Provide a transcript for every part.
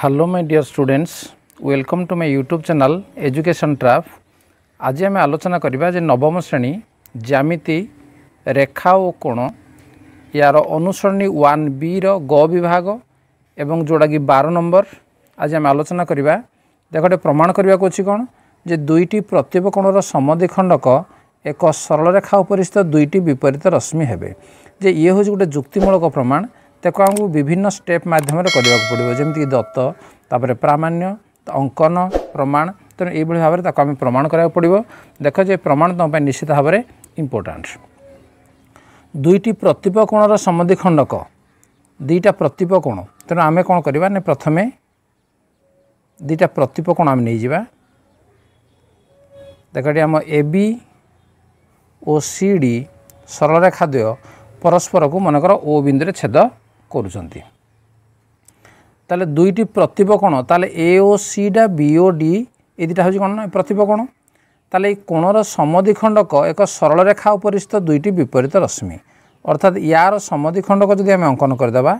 hello my dear students welcome to my YouTube channel education trap ଆଜି ଆମେ ଆଲୋଚନା କରିବା ଯେ ନବମ ଶ୍ରେଣୀ ଜ୍ୟାମିତି ରେଖା ଓ କୋଣ ୟାର ଅନୁସରଣୀ ୱାନ୍ ବିର ଗ ବିଭାଗ ଏବଂ ଯେଉଁଟାକି ବାର ନମ୍ବର ଆଜି ଆମେ ଆଲୋଚନା କରିବା ଦେଖଟେ ପ୍ରମାଣ କରିବାକୁ ଅଛି କ'ଣ ଯେ ଦୁଇଟି ପ୍ରତ୍ୟପକୋଣର ସମଧିଖଣ୍ଡକ ଏକ ସରଳରେଖା ଉପରିସ୍ଥିତ ଦୁଇଟି ବିପରୀତ ରଶ୍ମି ହେବେ ଯେ ଇଏ ହେଉଛି ଗୋଟେ ଯୁକ୍ତିମୂଳକ ପ୍ରମାଣ ତାକୁ ଆମକୁ ବିଭିନ୍ନ ଷ୍ଟେପ୍ ମାଧ୍ୟମରେ କରିବାକୁ ପଡ଼ିବ ଯେମିତିକି ଦତ୍ତ ତାପରେ ପ୍ରାମାଣ୍ୟ ଅଙ୍କନ ପ୍ରମାଣ ତେଣୁ ଏଇଭଳି ଭାବରେ ତାକୁ ଆମେ ପ୍ରମାଣ କରିବାକୁ ପଡ଼ିବ ଦେଖ ଯେ ପ୍ରମାଣ ତୁମ ପାଇଁ ନିଶ୍ଚିତ ଭାବରେ ଇମ୍ପୋର୍ଟାଣ୍ଟ ଦୁଇଟି ପ୍ରତିପକୋଣର ସମ୍ବନ୍ଧୀ ଖଣ୍ଡକ ଦୁଇଟା ପ୍ରତିପକୋଣ ତେଣୁ ଆମେ କ'ଣ କରିବା ନା ପ୍ରଥମେ ଦୁଇଟା ପ୍ରତିପକୋଣ ଆମେ ନେଇଯିବା ଦେଖ ଏଠି ଆମ ଏ ବି ଓ ସି ଡି ସରଳରେଖା ଦ୍ୱୟ ପରସ୍ପରକୁ ମନେକର ଓ ବିନ୍ଦୁରେ ଛେଦ କରୁଛନ୍ତି ତାହେଲେ ଦୁଇଟି ପ୍ରତିପକଣ ତାହେଲେ ଏ ଓ ସିଟା ବି ଓ ଡି ଏ ଦୁଇଟା ହେଉଛି କ'ଣ ନା ପ୍ରତିପକଣ ତାହେଲେ ଏଇ କୋଣର ସମଧିଖଣ୍ଡକ ଏକ ସରଳ ରେଖା ଉପରେ ସ୍ଥିତ ଦୁଇଟି ବିପରୀତ ରଶ୍ମି ଅର୍ଥାତ୍ ୟାର ସମଧିଖଣ୍ଡକ ଯଦି ଆମେ ଅଙ୍କନ କରିଦେବା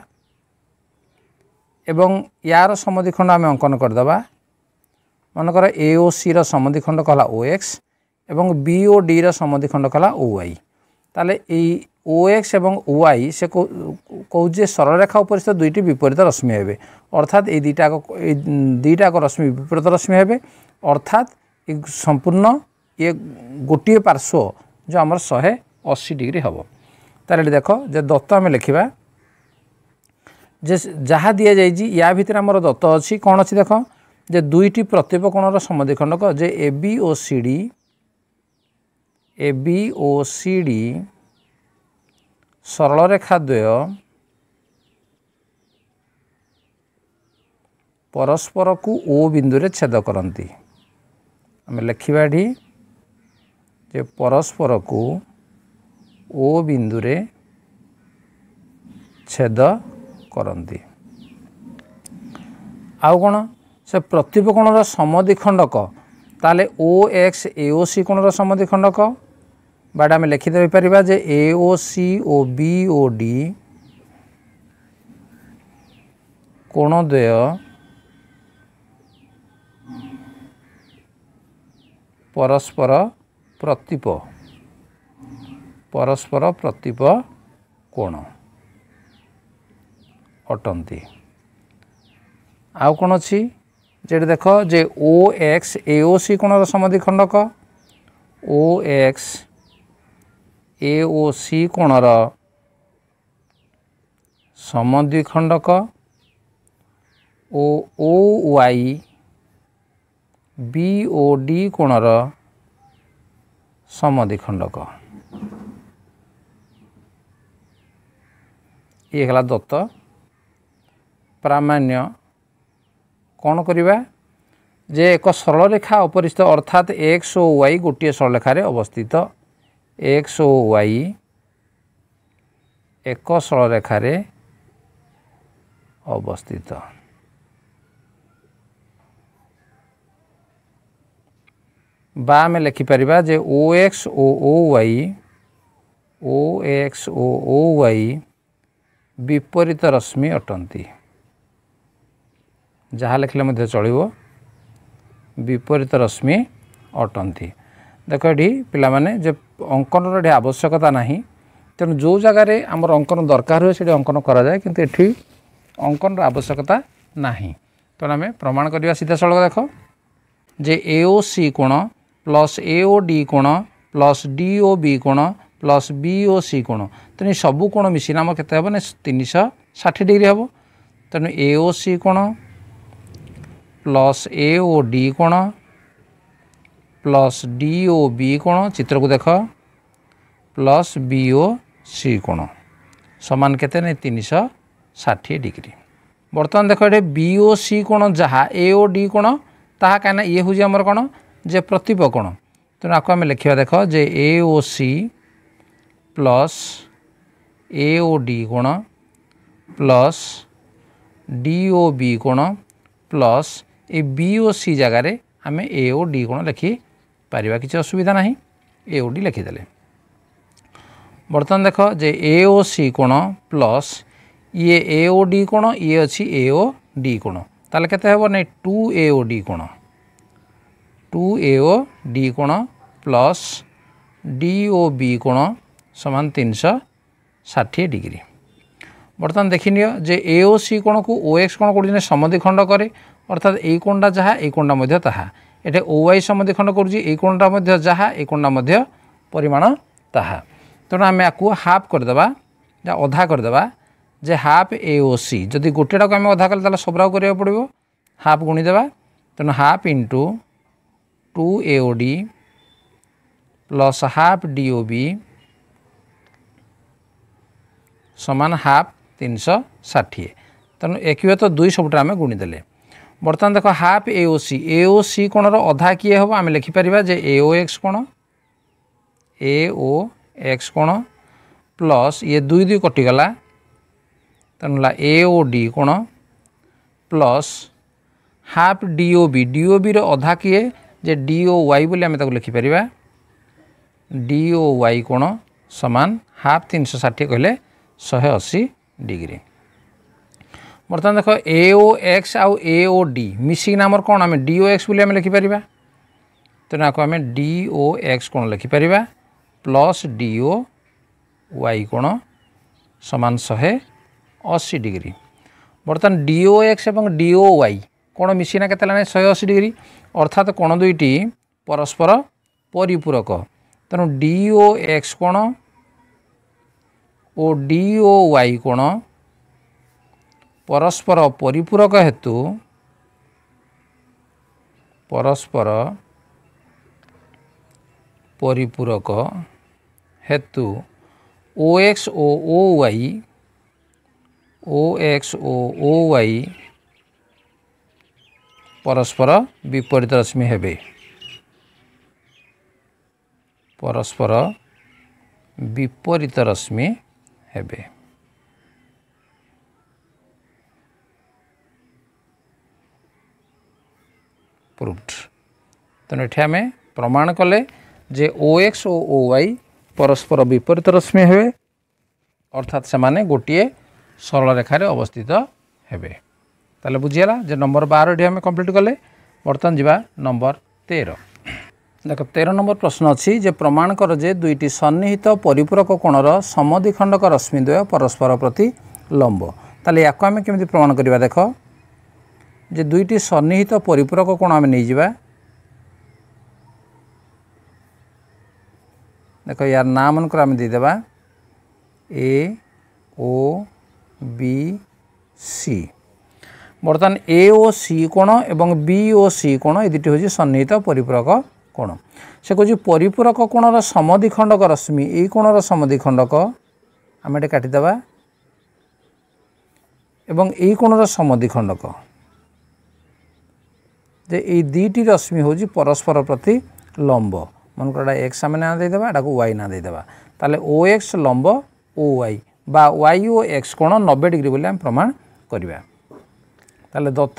ଏବଂ ୟାର ସମଧିଖଣ୍ଡ ଆମେ ଅଙ୍କନ କରିଦେବା ମନେକର ଏ ଓ ସିର ସମଧିଖଣ୍ଡକ ହେଲା ଓ ଏକ୍ସ ଏବଂ ବି ଓ ଡିର ସମଧିଖଣ୍ଡକ ହେଲା ଓ ୱାଇ তাহলে এই ও এক্স এবং ওয়াই সে কৌ যে সরলরেখা উপরে স্থিত দুইটি বিপরীত রশ্মি হবে অর্থাৎ এই দুইটা এই দুইটা রশ্মি বিপরীত রশ্মি হবে অর্থাৎ এই সম্পূর্ণ ইয়ে গোটিয়ে পার্শ্ব যে আমার শহে অশি ডিগ্রি হব তাহলে এটি দেখ যে দত্ত আমি লেখিবা যে যাহা দিয়ে যাই ইয়া ভিতরে আমার দত্ত অছি কোণ অছি দেখ যে দুইটি প্রত্যেক কোণর সমদ্বিখণ্ডক যে এবি ও সিডি ए बि ओ सि डि सरलरेखा द्वय ପରସ୍ପରକୁ ଓ ବିନ୍ଦୁରେ ଛେଦ କରନ୍ତି ଆମେ ଲେଖିବା ଏଠି ଯେ ପରସ୍ପରକୁ ଓ ବିନ୍ଦୁରେ ଛେଦ କରନ୍ତି ଆଉ କ'ଣ ସେ ପ୍ରତିପକୋଣର ସମଧି ଖଣ୍ଡକ ତାହେଲେ O X A O C କୋଣର ସମଧି ଖଣ୍ଡକ বাট আমি লিখিদেইপারা যে এ ও সি ও বি ও ডি কোণদ্বয় পরস্পর প্রতীপ পরস্পর প্রতীপ কোণ অটন্তি ଆଉ କ'ଣ ଅଛି ଯେଠି ଦେଖ ଯେ O X A O C କୋଣର ସମଧିଖଣ୍ଡକ O X A O C कोणर समद्विखंडक ओ O Y B O D कोणर समद्विखंडक ଇଏ ହେଲା ଦତ୍ତ ପ୍ରାମାଣ୍ୟ କ'ଣ କରିବା ଯେ ଏକ ସରଳରେଖା ଅପରିଚିତ ଅର୍ଥାତ୍ ଏକ୍ସ ଓ ୱାଇ ଗୋଟିଏ ସରଳରେଖାରେ ଅବସ୍ଥିତ एक्स ओ वाई एक सरलरेखार अवस्थित बाम लिखिपर जे ओ एक्स ओ ओ वाई ओ एक्स ओ ओ वाई विपरीत रश्मि अटंती जहाँ लिखले चलो विपरीत रश्मि अटंती ଦେଖ ଏଠି ପିଲାମାନେ ଯେ ଅଙ୍କନର ଏଠି ଆବଶ୍ୟକତା ନାହିଁ ତେଣୁ ଯେଉଁ ଜାଗାରେ ଆମର ଅଙ୍କନ ଦରକାର ହୁଏ ସେଠି ଅଙ୍କନ କରାଯାଏ କିନ୍ତୁ ଏଠି ଅଙ୍କନର ଆବଶ୍ୟକତା ନାହିଁ ତେଣୁ ଆମେ ପ୍ରମାଣ କରିବା ସିଧାସଳଖ ଦେଖ ଯେ ଏ ଓ ସି କୋଣ ପ୍ଲସ୍ ଏ ଓ ଡି କୋଣ ପ୍ଲସ୍ ଡି ଓ ବି କୋଣ ପ୍ଲସ୍ ବି ଓ ସି କୋଣ ତେଣୁ ସବୁ କୋଣ ମିଶିଲେ ଆମର କେତେ ହେବ ନା ତିନିଶହ ଷାଠିଏ ଡିଗ୍ରୀ ହେବ ତେଣୁ ଏ ଓ ସି କୋଣ ପ୍ଲସ୍ ଏ ଓ ଡି କୋଣ प्लस डी ओ बी कोण चित्र को देख प्लस बी सी कोण सामान केते तीन शह डिग्री बर्तमान देख ये बी सी कोण जहाँ एओ डी कोण ता कहीं ये हूँ आमर कौन जे प्रतीप कोण तेणु आम लिखा देख जे A C plus A O D कोण प्लस डीओ ओ बी कोण प्लस ए बी सी जगार आम ए ओ डी कोण लिखी ପାରିବା କିଛି ଅସୁବିଧା ନାହିଁ ଏ ଓ ଡି ଲେଖିଦେଲେ ବର୍ତ୍ତମାନ ଦେଖ ଯେ ଏ ଓ ସି କୋଣ ପ୍ଲସ୍ ଇଏ ଏ ଓ ଡି କୋଣ ଇଏ ଅଛି ଏ ଓ ଡି କୋଣ ତାହେଲେ କେତେ ହେବ ନାଇଁ ଟୁ ଏ ଓ ଡି କୋଣ ଟୁ ଏ ଓ ଡି କୋଣ ପ୍ଲସ୍ ଡି ଓ ବି କୋଣ ସମାନ ତିନିଶହ ଷାଠିଏ ଡିଗ୍ରୀ ବର୍ତ୍ତମାନ ଦେଖିନିଅ ଯେ A O C କୋଣକୁ O X କୋଣ କେଉଁଠି ସମଧିଖଣ୍ଡ କରେ অর্থাৎ এই কোণটা যাহা এই কোণটা মধ্যে তাহা ଏଠି ଓ ୱାଇ ସମଧିଖଣ୍ଡ କରୁଛି ଏଇ କୋଣଟା ମଧ୍ୟ ଯାହା ଏଇ କୋଣଟା ମଧ୍ୟ ପରିମାଣ ତାହା ତେଣୁ ଆମେ ଆକୁ ହାଫ୍ କରିଦେବା ବା ଅଧା କରିଦେବା ଯେ ହାଫ୍ ଏ ଓ ସି ଯଦି ଗୋଟେଟାକୁ ଆମେ ଅଧା କଲେ ତାହେଲେ ସବୁରାକୁ କରିବାକୁ ପଡ଼ିବ ହାଫ୍ ଗୁଣିଦେବା ତେଣୁ half into two A O D plus half D O B ସମାନ ହାଫ୍ ତିନିଶହ ଷାଠିଏ ତେଣୁ ଏକବିତ ଦୁଇ ସବୁଟା ଆମେ ଗୁଣିଦେଲେ বর্তমান দেখ half A O C A O C কোণর অধা কি হব আমি লিখিপারা যে এ ও এক্স কোণ এ ও এক্স কোণ প্লস ইয়ে দুই দুই কটিগলা তেমন এ ও ডি কোণ plus half D O B D O বির অধা কি যে ডিও ওয়াই বলে আমি তাকে লিখিপারা ডিও ওয়াই কোণ সমান হাফ তিনশো ষাঠিয়ে কহিলেন ଶହେ ଅଶୀ ଡିଗ୍ରୀ বর্তমান দেখ এ ও এক্স আউ এ ও ডি মিশিকিনা আমার কোণ আমি ডি ও এক্স বলে আমি লিখিপারা তেমন আকু আমি ডি ও এক্স কোণ লিখিপারা প্লস ডি ও ওয়াই কোণ সমান শহে অশী ডিগ্রি বর্তমান ডি ও এক্স এবং ডি ও ওয়াই কোণ মিশিনা কেতে হলানি শহে অশী ডিগ্রি অর্থাৎ কোণ দুইটি পরস্পর পরিপূরক তেমন ডি ও এক্স কোণ ও ডি ও ওয়াই কোণ परस्पर परिपूरक हेतु परस्पर परिपूरक हेतु ओ एक्स ओ ओ वाई ओ एक्स ओ ओ वाई परस्पर विपरीत रश्मि है परस्पर विपरीत रश्मि है प्रूफ तेणु ये आम प्रमाण कले जे ओएक्स ओ ओ वाई परस्पर विपरीत रश्मि हे अर्थात से मैंने गोटे सरलरेखार अवस्थित हे तो बुझीगला जे नंबर बार ठीक आम कम्प्लीट कले बर्तमान जावा नंबर तेर देख तेर नंबर प्रश्न अच्छी प्रमाण कर जे दुईट सन्निहित परिपूरक कोणर समधिखंडक रश्मिद्वय परस्पर प्रति लंब तेल या प्रमाण करवा देख ଯେ ଦୁଇଟି ସନ୍ନିହିତ ପରିପୂରକ କ'ଣ ଆମେ ନେଇଯିବା ଦେଖ ୟାର ନାଁ ମାନଙ୍କର ଆମେ ଦେଇଦେବା ଏ ଓ ବି ସି ବର୍ତ୍ତମାନ ଏ ଓ ସି କ'ଣ ଏବଂ ବି ଓ ସି କ'ଣ ଏ ଦୁଇଟି ହେଉଛି ସନ୍ନିହିତ ପରିପୂରକ କ'ଣ ସେ କହୁଛି ପରିପୂରକ କୋଣର ସମଧିଖଣ୍ଡକ ରଶ୍ମି ଏଇ କୋଣର ସମଧିଖଣ୍ଡକ ଆମେ ଏଠି କାଟିଦେବା ଏବଂ ଏଇ କୋଣର ସମଧିଖଣ୍ଡକ ଯେ ଏଇ ଦୁଇଟି ରଶ୍ମି ହେଉଛି ପରସ୍ପର ପ୍ରତି ଲମ୍ବ ମନେକର ଏଇଟା ଏକ୍ସ ଆମେ ନାଁ ଦେଇଦେବା ଏଟାକୁ ୱାଇ ନାଁ ଦେଇଦେବା ତାହେଲେ ଓ ଏକ୍ସ ଲମ୍ବ ଓ ୱାଇ বা ওয়াই ও এক্স কোণ নবে ডিগ্রি বলে আমি প্রমাণ করা তাহলে দত্ত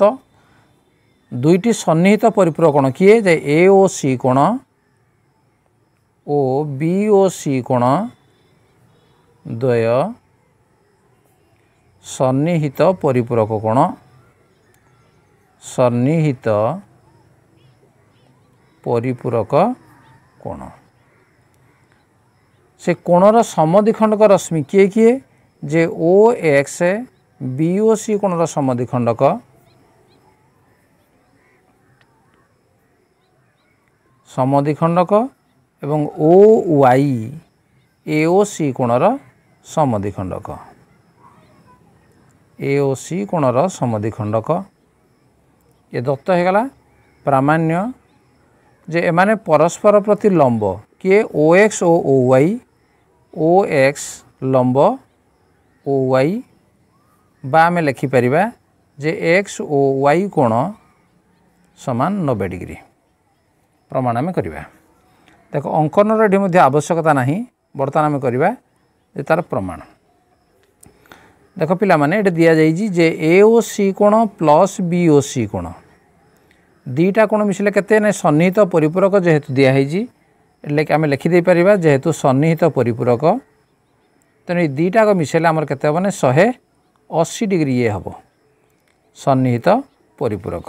দুইটি সন্নিহিত পরিপূরক কোণ কি যে এ ও সি কোণ ও বি ও সি কোণ দ্বয় সন্নিহিত পরিপূরক কোণ সন্নিহিত ପରିପୂରକ କୋଣ ସେ କୋଣର ସମଧିଖଣ୍ଡକ ରଶ୍ମି କିଏ କିଏ ଯେ ଓ ଏକ୍ସ ବି ଓ ସି କୋଣର ସମଧିଖଣ୍ଡକ ସମଧିଖଣ୍ଡକ ଏବଂ O Y A O C କୋଣର ସମଧିଖଣ୍ଡକ ଏ ଓ ସି କୋଣର ସମଧିଖଣ୍ଡକ ଏ ଦତ୍ତ ହୋଇଗଲା ପ୍ରାମାଣ୍ୟ যে এমানে পরস্পর প্রতি লম্ব কি ও এক্স ও ও ওয়াই ও এক্স লম্ব ও ওয়াই বা আমি লেখিপারিবা যে এক্স ও ওয়াই কোণ সমান নবে ডিগ্রি প্রমাণ আমি করিবা দেখ অঙ্কনর এটি মধ্যে আবশ্যকতা না বর্তমান আমি করিবা যে তার প্রমাণ দেখ পিলামানে এটা দিয়া যাইছি যে এ ও সি কোণ প্লস বি ও সি কোণ ଦୁଇଟା କୋଣ ମିଶିଲେ କେତେ ନାହିଁ ସନ୍ନିହିତ ପରିପୂରକ ଯେହେତୁ ଦିଆହେଇଛି ଲେକି ଆମେ ଲେଖିଦେଇପାରିବା ଯେହେତୁ ସନ୍ନିହିତ ପରିପୂରକ ତେଣୁ ଏଇ ଦୁଇଟାକ ମିଶାଇଲେ ଆମର କେତେ ହେବ ନା ଶହେ ଅଶୀ ଡିଗ୍ରୀ ଇଏ ହେବ ସନ୍ନିହିତ ପରିପୂରକ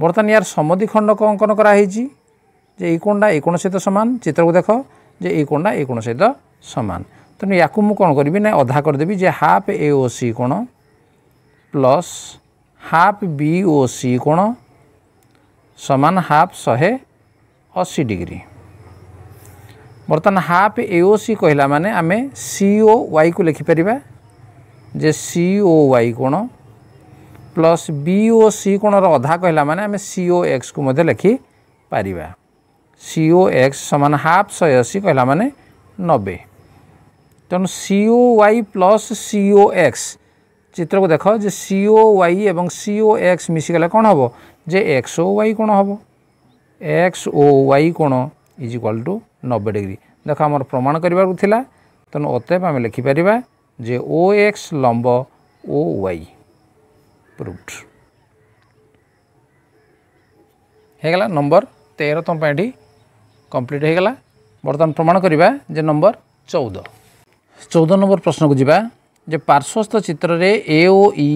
ବର୍ତ୍ତମାନ ଏହାର ସମଧି ଖଣ୍ଡ ଅଙ୍କନ କରାହେଇଛି ଯେ ଏଇ କୋଣଟା ଏଇ କୋଣ ସହିତ ସମାନ ଚିତ୍ରକୁ ଦେଖ ଯେ ଏଇ କୋଣଟା ଏଇ କୋଣ ସହିତ ସମାନ ତେଣୁ ୟାକୁ ମୁଁ କ'ଣ କରିବି ନା ଅଧା କରିଦେବି ଯେ ହାଫ୍ ଏ ଓ ସି କୋଣ plus half B O C କୋଣ समान हाफ शहे अशी डिग्री बर्तमान हाफ एओ सी कहला मैंने आम सीओ वाई को लिखिपर जे सीओ वाई कोण प्लस बीओ सी कोण अधा कहला मैंने आम सीओ एक्स को मैं लिखिपर सीओ एक्स सामान हाफ शहे अशी कहला मैंने नबे तेणु C O Y plus C O X চিত্রকু দেখ যে সিও ওয়াই e এবং সিও এক্স মিশিগলে কোণ হব যে এক্স ও ওয়াই কোণ হব এক্স ও ওয়াই কোণ ইজ ইকাল টু নবে ডিগ্রি দেখ আমার প্রমাণ করবার লা তেমন অতএব আমি লিখিপার যে ও এক্স লম্ব ও ওয়াই প্রুভড হয়ে গেল নম্বর তের তোমার এটি কমপ্লিট হয়ে গেল বর্তমান প্রমাণ করা যে নম্বর চৌদ চৌদ নম্বর প্রশ্নক যা ଯେ ପାର୍ଶ୍ୱସ୍ଥ ଚିତ୍ରରେ ଏ ଓ ଇ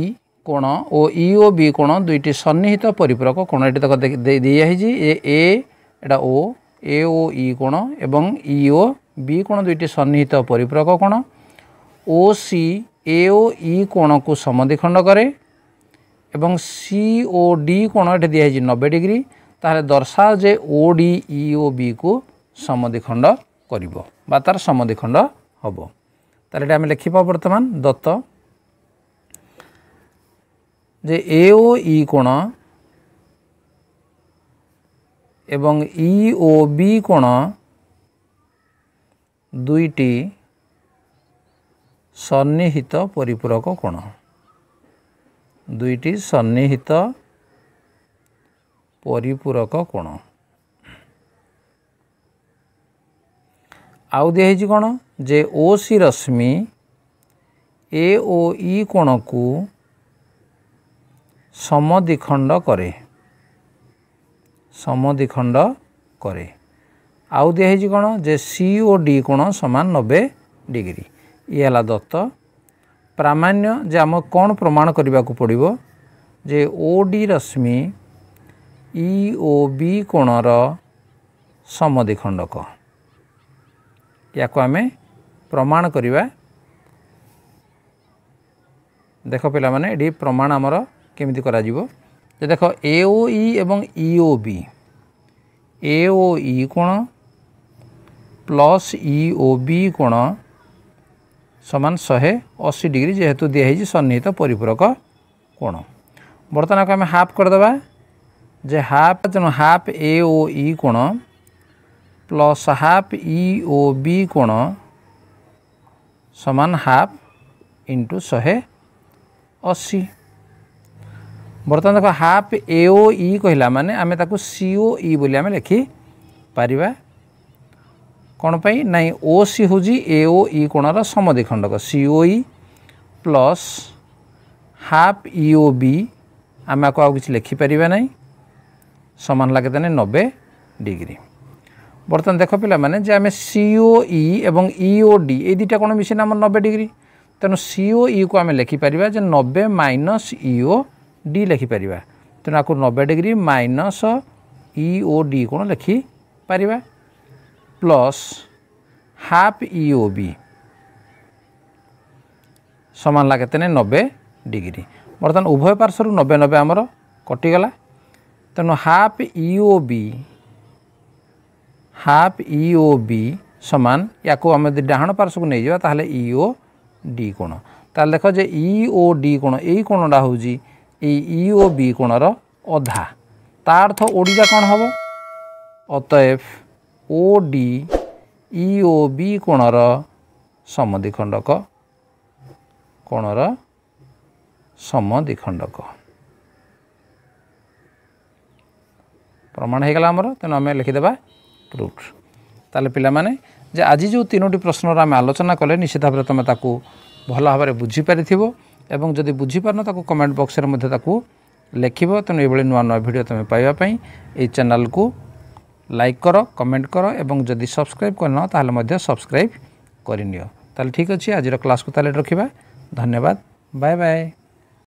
କୋଣ ଓ ଇ ଓ ବି କୋଣ ଦୁଇଟି ସନ୍ନିହିତ ପରିପୂରକ କୋଣ ଏଠି ତକ ଦିଆହେଇଛି ଏ ଏ ଏଇଟା ଓ ଏ ଓ ଇ କୋଣ ଏବଂ ଇ ଓ ବି କୋଣ ଦୁଇଟି ସନ୍ନିହିତ ପରିପୂରକ କୋଣ ଓ ସି ଏ ଓ ଇ କୋଣକୁ ସମଧି ଖଣ୍ଡ କରେ ଏବଂ ସି ଓ ଡି କୋଣ ଏଠି ଦିଆହେଇଛି ନବେ ଡିଗ୍ରୀ ତାହେଲେ ଦର୍ଶାଅ ଯେ ଓ ଡି ଇ e ଓ ବିକୁ ସମଧି ଖଣ୍ଡ କରିବ ବା ତା'ର ସମଧି ଖଣ୍ଡ ହେବ ତାହେଲେ ଏଇଟା ଆମେ ଲେଖିବା ବର୍ତ୍ତମାନ ଦତ୍ତ ଯେ ଏ ଓ ଇ କୋଣ ଏବଂ ଇ ଓ ବି କୋଣ ଦୁଇଟି ସନ୍ନିହିତ ପରିପୂରକ କୋଣ ଦୁଇଟି ସନ୍ନିହିତ ପରିପୂରକ କୋଣ ଆଉ ଦିଆହେଇଛି କ'ଣ ଯେ ଓ ସି ରଶ୍ମି ଏ ଓ ଇ କୋଣକୁ ସମଦ୍ୱିଖଣ୍ଡ କରେ ସମଦ୍ୱିଖଣ୍ଡ କରେ ଆଉ ଦିଆହେଇଛି କ'ଣ ଯେ ସି ଓ ଡି କୋଣ ସମାନ ନବେ ଡିଗ୍ରୀ ଇଏ ହେଲା ଦତ୍ତ ପ୍ରାମାଣ୍ୟ ଯେ ଆମ କ'ଣ ପ୍ରମାଣ କରିବାକୁ ପଡ଼ିବ ଯେ ଓ ଡି ରଶ୍ମି ଇ ଓ ବି କୋଣର ସମଦ୍ୱିଖଣ୍ଡକ ୟାକୁ ଆମେ ପ୍ରମାଣ କରିବା ଦେଖ ପିଲାମାନେ ଏଠି ପ୍ରମାଣ ଆମର କେମିତି କରାଯିବ ଯେ ଦେଖ ଏ ଓ ଇ ଏବଂ ଇ ଓ ବି ଏ ଓ ଇ କ'ଣ ପ୍ଲସ୍ ଇ ଓ ବି କୋଣ ସମାନ ଶହେ ଅଶୀ ଡିଗ୍ରୀ ଯେହେତୁ ଦିଆହେଇଛି ସନ୍ନିହିତ ପରିପୂରକ କୋଣ ବର୍ତ୍ତମାନ ଆମେ ହାଫ୍ କରିଦେବା ଯେ ହାଫ୍ ତେଣୁ ହାଫ୍ ଏ ଓ ଇ କୋଣ plus half E O B কোণ সমান হাফ ইন্টু শহে অশী বর্তমান দেখ half A O E e কহিলা মানে আমি তাকে সি ও ই বলে আমি লেখি পারিবা কোণ পাই না ও সি হচ্ছে এ ও ই কোণর সমদ্বিখণ্ডক C O E plus half E O B আমি আকু আউ কিছু লেখিপারা না সমান লাগে তেনে নবে ডিগ্রি ବର୍ତ୍ତମାନ ଦେଖ ପିଲାମାନେ ଯେ ଆମେ ସିଓଇ ଏବଂ ଇଓଡି ଏଇ ଦୁଇଟା କ'ଣ ମିଶିଲେ ଆମର ନବେ ଡିଗ୍ରୀ ତେଣୁ ସିଓଇକୁ ଆମେ ଲେଖିପାରିବା ଯେ ନବେ ମାଇନସ୍ ଇଓ ଡି ଲେଖିପାରିବା ତେଣୁ ଆକୁ ନବେ ଡିଗ୍ରୀ ମାଇନସ୍ ଇଓ ଡି କ'ଣ ଲେଖିପାରିବା ପ୍ଲସ୍ ହାଫ୍ ଇଓ ବି ସମାନ ହେଲା କେତେ ନାହିଁ ନବେ ଡିଗ୍ରୀ ବର୍ତ୍ତମାନ ଉଭୟ ପାର୍ଶ୍ୱରୁ ନବେ ନବେ ଆମର କଟିଗଲା ତେଣୁ half E O B half E O B ସମାନ ୟାକୁ ଆମେ ଯଦି ଡାହାଣ ପାର୍ଶ୍ୱକୁ ନେଇଯିବା ତାହେଲେ ଇ ଓ ଡି କୋଣ ତାହେଲେ ଦେଖ ଯେ ଇ ଓ ଡି କୋଣ ଏଇ କୋଣଟା ହେଉଛି ଏଇ ଇ ଓ ବି କୋଣର ଅଧା ତା ଅର୍ଥ ଓଡ଼ିଆ କ'ଣ ହେବ ଅତଏଫ୍ ଓ ଡି ଇ ଓ ବି କୋଣର ସମଦିଖଣ୍ଡକ କୋଣର ସମଦିଖଣ୍ଡକ ପ୍ରମାଣ ହୋଇଗଲା ଆମର ତେଣୁ ଆମେ ଲେଖିଦେବା ରୁଟ୍ ତାହେଲେ ପିଲାମାନେ ଯେ ଆଜି ଯେଉଁ ତିନୋଟି ପ୍ରଶ୍ନର ଆମେ ଆଲୋଚନା କଲେ ନିଶ୍ଚିତ ଭାବରେ ତୁମେ ତାକୁ ଭଲ ଭାବରେ ବୁଝିପାରିଥିବ ଏବଂ ଯଦି ବୁଝିପାରୁନ ତାକୁ କମେଣ୍ଟ ବକ୍ସରେ ମଧ୍ୟ ତାକୁ ଲେଖିବ ତେଣୁ ଏଭଳି ନୂଆ ନୂଆ ଭିଡ଼ିଓ ତୁମେ ପାଇବା ପାଇଁ ଏହି ଚ୍ୟାନେଲକୁ ଲାଇକ୍ କର କମେଣ୍ଟ କର ଏବଂ ଯଦି ସବସ୍କ୍ରାଇବ୍ କରିନ ତାହେଲେ ମଧ୍ୟ ସବସ୍କ୍ରାଇବ୍ କରିନିଅ ତାହେଲେ ଠିକ୍ ଅଛି ଆଜିର କ୍ଲାସ୍କୁ ତାହେଲେ ରଖିବା ଧନ୍ୟବାଦ ବାଏ ବାଏ